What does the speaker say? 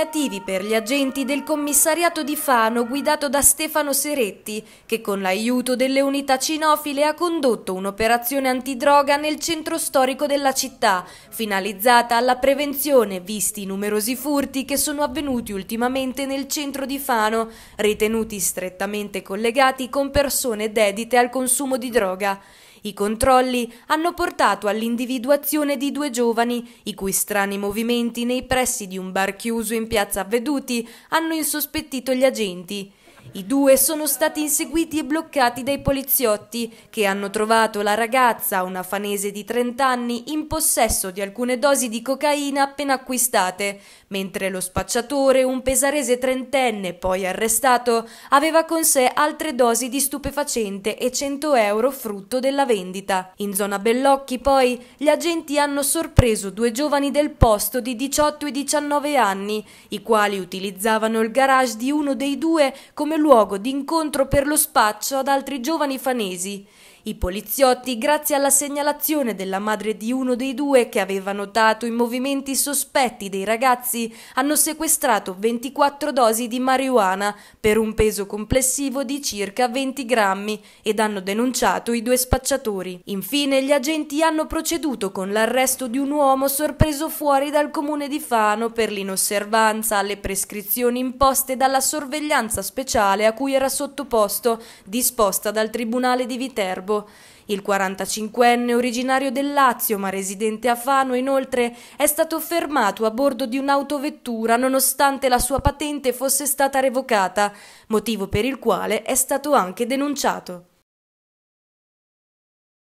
impegnativi per gli agenti del commissariato di Fano guidato da Stefano Seretti, che con l'aiuto delle unità cinofile ha condotto un'operazione antidroga nel centro storico della città, finalizzata alla prevenzione visti i numerosi furti che sono avvenuti ultimamente nel centro di Fano, ritenuti strettamente collegati con persone dedite al consumo di droga. I controlli hanno portato all'individuazione di due giovani i cui strani movimenti nei pressi di un bar chiuso in piazza Veduti hanno insospettito gli agenti. I due sono stati inseguiti e bloccati dai poliziotti, che hanno trovato la ragazza, una fanese di 30 anni, in possesso di alcune dosi di cocaina appena acquistate, mentre lo spacciatore, un pesarese trentenne, poi arrestato, aveva con sé altre dosi di stupefacente e 100 euro frutto della vendita. In zona Bellocchi, poi, gli agenti hanno sorpreso due giovani del posto di 18 e 19 anni, i quali utilizzavano il garage di uno dei due come come luogo d'incontro per lo spaccio ad altri giovani fanesi i poliziotti, grazie alla segnalazione della madre di uno dei due che aveva notato i movimenti sospetti dei ragazzi, hanno sequestrato 24 dosi di marijuana per un peso complessivo di circa 20 grammi ed hanno denunciato i due spacciatori. Infine gli agenti hanno proceduto con l'arresto di un uomo sorpreso fuori dal comune di Fano per l'inosservanza alle prescrizioni imposte dalla sorveglianza speciale a cui era sottoposto, disposta dal Tribunale di Viterbo. Garbo. Il 45enne, originario del Lazio ma residente a Fano, inoltre è stato fermato a bordo di un'autovettura nonostante la sua patente fosse stata revocata, motivo per il quale è stato anche denunciato.